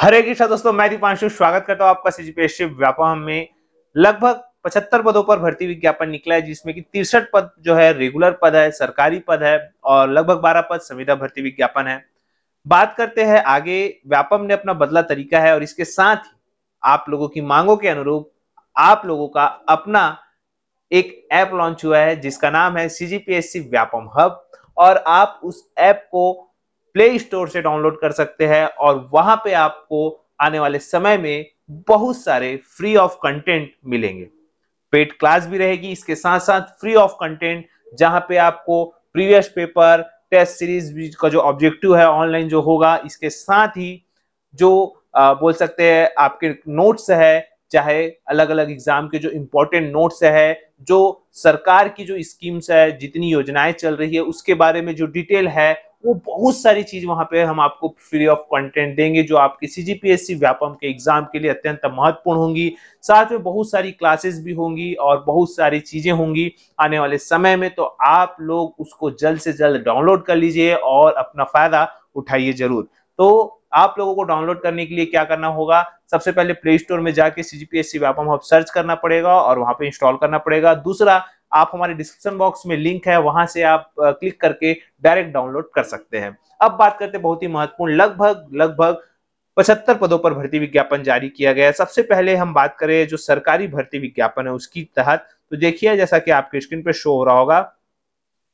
हरे कृष्ण दोस्तों मैं दीपांशु स्वागत करता हूं आपका सीजीपीएससी व्यापम में लगभग पचहत्तर पदों पर भर्ती विज्ञापन निकला है जिसमें कि तिरसठ पद जो है रेगुलर पद है सरकारी पद है और लगभग बारह पद संविदा भर्ती विज्ञापन है बात करते हैं आगे व्यापम ने अपना बदला तरीका है और इसके साथ ही आप लोगों की मांगों के अनुरूप आप लोगों का अपना एक ऐप लॉन्च हुआ है जिसका नाम है सीजीपीएससी व्यापम हब और आप उस ऐप को प्ले स्टोर से डाउनलोड कर सकते हैं और वहां पे आपको आने वाले समय में बहुत सारे फ्री ऑफ कंटेंट मिलेंगे पेड क्लास भी रहेगी इसके साथ साथ फ्री ऑफ कंटेंट जहां पे आपको प्रीवियस पेपर टेस्ट सीरीज का जो ऑब्जेक्टिव है ऑनलाइन जो होगा इसके साथ ही जो आ, बोल सकते हैं आपके नोट्स है चाहे अलग अलग एग्जाम के जो इम्पोर्टेंट नोट्स है जो सरकार की जो स्कीम्स है जितनी योजनाएं चल रही है उसके बारे में जो डिटेल है वो बहुत सारी चीज वहां पे हम आपको फ्री ऑफ कंटेंट देंगे जो आपकी सीजीपीएससी व्यापम के एग्जाम के लिए अत्यंत महत्वपूर्ण होंगी साथ में बहुत सारी क्लासेस भी होंगी और बहुत सारी चीजें होंगी आने वाले समय में तो आप लोग उसको जल्द से जल्द डाउनलोड कर लीजिए और अपना फायदा उठाइए जरूर तो आप लोगों को डाउनलोड करने के लिए क्या करना होगा सबसे पहले प्ले स्टोर में जाके सीजीपीएससी व्यापम हब सर्च करना पड़ेगा और वहां पे इंस्टॉल करना पड़ेगा दूसरा आप हमारे डिस्क्रिप्शन बॉक्स में लिंक है वहां से आप क्लिक करके डायरेक्ट डाउनलोड कर सकते हैं अब बात करते हैं बहुत ही महत्वपूर्ण लगभग लगभग पचहत्तर पदों पर भर्ती विज्ञापन जारी किया गया है सबसे पहले हम बात करें जो सरकारी भर्ती विज्ञापन है उसकी तहत तो देखिए जैसा कि आपके स्क्रीन पर शो हो रहा होगा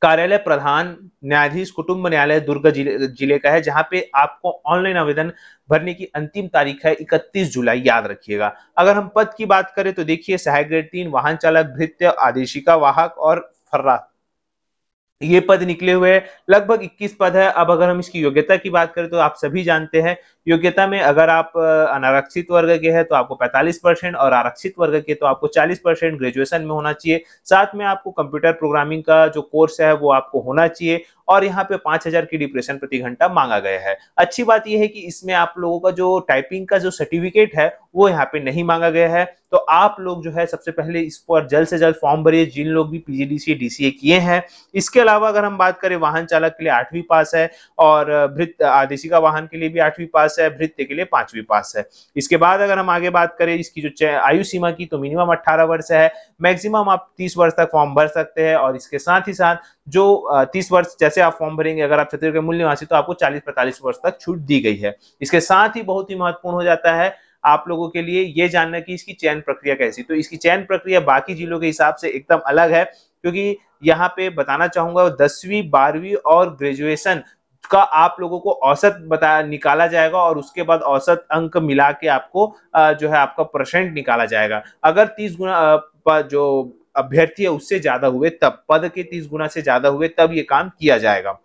कार्यालय प्रधान न्यायाधीश कुटुंब न्यायालय दुर्ग जिले, जिले का है जहां पे आपको ऑनलाइन आवेदन भरने की अंतिम तारीख है 31 जुलाई याद रखिएगा अगर हम पद की बात करें तो देखिए सहायक ग्रेड तीन वाहन चालक भृत्य आदेशिका वाहक और फर्रा ये पद निकले हुए हैं लगभग 21 पद है अब अगर हम इसकी योग्यता की बात करें तो आप सभी जानते हैं योग्यता में अगर आप अनारक्षित वर्ग के हैं तो आपको 45 परसेंट और आरक्षित वर्ग के तो आपको 40 परसेंट ग्रेजुएशन में होना चाहिए साथ में आपको कंप्यूटर प्रोग्रामिंग का जो कोर्स है वो आपको होना चाहिए और यहाँ पे पांच हजार की डिप्रेशन प्रति घंटा मांगा गया है अच्छी बात यह है कि इसमें आप लोगों का जो टाइपिंग का जो सर्टिफिकेट है वो यहाँ पे नहीं मांगा गया है तो आप लोग जो है सबसे पहले इस पर जल्द से जल्द फॉर्म भरिए जिन लोग भी पीजीडीसी डीसीए किए हैं इसके अलावा अगर हम बात करें वाहन चालक के लिए आठवीं पास है और भृत आदेशिका वाहन के लिए भी आठवीं पास है भृत्य के लिए पांचवी पास है इसके बाद अगर हम आगे बात करें इसकी जो आयु सीमा की तो मिनिमम अट्ठारह वर्ष है मैक्सिमम आप तीस वर्ष तक फॉर्म भर सकते हैं और इसके साथ ही साथ जो तीस वर्ष जैसे आप फॉर्म भरेंगे अगर आप छत्तीसगढ़ के मूल निवासी तो आपको चालीस पैंतालीस वर्ष तक छूट दी गई है इसके साथ ही बहुत ही महत्वपूर्ण हो जाता है आप लोगों के लिए ये जानना कि इसकी चयन प्रक्रिया कैसी तो इसकी चयन प्रक्रिया बाकी जिलों के हिसाब से एकदम अलग है क्योंकि यहाँ पे बताना चाहूंगा दसवीं बारहवीं और ग्रेजुएशन का आप लोगों को औसत बता निकाला जाएगा और उसके बाद औसत अंक मिला के आपको जो है आपका परसेंट निकाला जाएगा अगर तीस गुना जो अभ्यर्थी है उससे ज्यादा हुए तब पद के तीस गुना से ज्यादा हुए तब ये काम किया जाएगा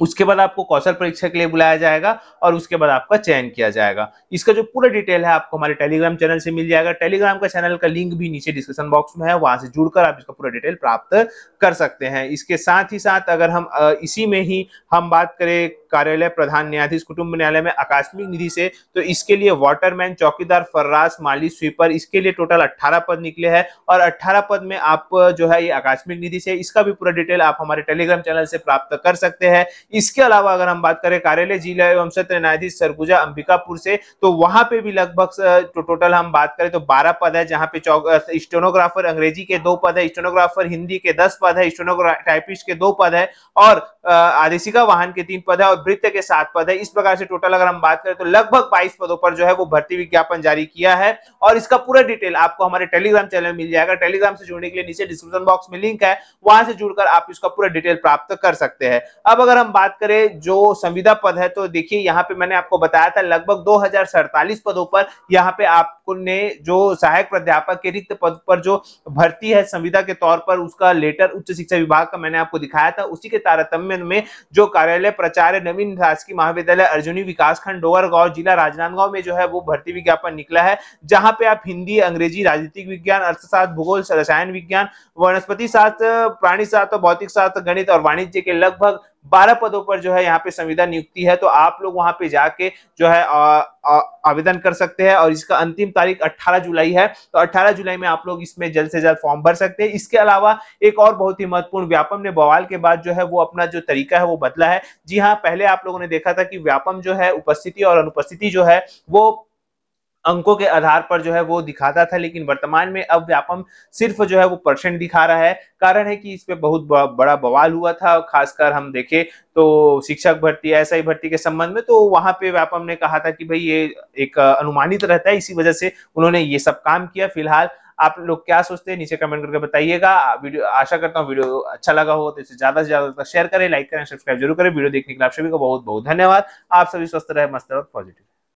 उसके बाद आपको कौशल परीक्षा के लिए बुलाया जाएगा और उसके बाद आपका चयन किया जाएगा इसका जो पूरा डिटेल है आपको हमारे टेलीग्राम चैनल से मिल जाएगा टेलीग्राम का चैनल का लिंक भी नीचे डिस्क्रिप्शन बॉक्स में है वहां से जुड़कर आप इसका पूरा डिटेल प्राप्त कर सकते हैं इसके साथ ही साथ अगर हम इसी में ही हम बात करें कार्यालय प्रधान न्यायाधीश कुटुंब न्यायालय में आकस्मिक निधि से तो इसके लिए वाटरमैन चौकीदार फर्रास माली स्वीपर इसके लिए टोटल अट्ठारह पद निकले हैं और अट्ठारह पद में आप जो है ये आकस्मिक निधि से इसका भी पूरा डिटेल आप हमारे टेलीग्राम चैनल से प्राप्त कर सकते हैं इसके अलावा अगर हम बात करें कार्यालय जिला एवं सत्र न्यायाधीश सरगुजा अंबिकापुर से तो वहां पे भी लगभग तो टोटल हम बात करें तो बारह पद है जहाँ पे स्टेनोग्राफर अंग्रेजी के दो पद है स्टेनोग्राफर हिंदी के दस पद है स्टेनोग्राफिस्ट के दो पद है और आदेशिका वाहन के तीन पद है और वृत्त के सात पद है इस प्रकार से टोटल अगर हम बात करें तो लगभग बाईस पदों पर जो है वो भर्ती विज्ञापन जारी किया है और इसका पूरा डिटेल आपको हमारे टेलीग्राम चैनल में मिल जाएगा टेलीग्राम से जुड़ने के लिए नीचे डिस्क्रिप्शन बॉक्स में लिंक है वहां से जुड़कर आप इसका पूरा डिटेल प्राप्त कर सकते हैं अब अगर हम बात करें जो संविदा पद है तो देखिए यहाँ पे मैंने आपको बताया था लगभग दो पदों पर यहाँ पे आपको ने जो सहायक प्राध्यापक के रिक्त पद पर जो भर्ती है संविदा के तौर पर उसका लेटर उच्च शिक्षा विभाग का मैंने आपको दिखाया था उसी के तारतम्य में जो कार्यालय प्राचार्य नवीन शासकीय महाविद्यालय अर्जुनी विकासखंड डोवरगांव जिला राजनांदगांव में जो है वो भर्ती विज्ञापन निकला है जहां पे आप हिंदी अंग्रेजी राजनीतिक विज्ञान अर्थशास्त्र भूगोल रसायन विज्ञान वनस्पति शास्त्र प्राणी शास्त्र भौतिक शास्त्र गणित और वाणिज्य के लगभग बारह पदों पर जो है यहाँ पे संविधान नियुक्ति है तो आप लोग वहां पे जाके जो है आवेदन कर सकते हैं और इसका अंतिम तारीख अट्ठारह जुलाई है तो अट्ठारह जुलाई में आप लोग इसमें जल्द से जल्द फॉर्म भर सकते हैं इसके अलावा एक और बहुत ही महत्वपूर्ण व्यापम ने बवाल के बाद जो है वो अपना जो तरीका है वो बदला है जी हाँ पहले आप लोगों ने देखा था कि व्यापम जो है उपस्थिति और अनुपस्थिति जो है वो अंकों के आधार पर जो है वो दिखाता था लेकिन वर्तमान में अब व्यापम सिर्फ जो है वो परसेंट दिखा रहा है कारण है कि इस पर बहुत बड़ा बवाल हुआ था खासकर हम देखें तो शिक्षक भर्ती ऐसा भर्ती के संबंध में तो वहां पे व्यापम ने कहा था कि भाई ये एक अनुमानित रहता है इसी वजह से उन्होंने ये सब काम किया फिलहाल आप लोग क्या सोचते हैं नीचे कमेंट करके बताइएगा वीडियो आशा करता हूँ वीडियो अच्छा लगा हो तो इसे ज्यादा से ज्यादा शेयर करें लाइक करें सब्सक्राइब जरूर करें वीडियो देखने के लिए आप सभी को बहुत बहुत धन्यवाद आप सभी स्वस्थ रहे मस्त और पॉजिटिव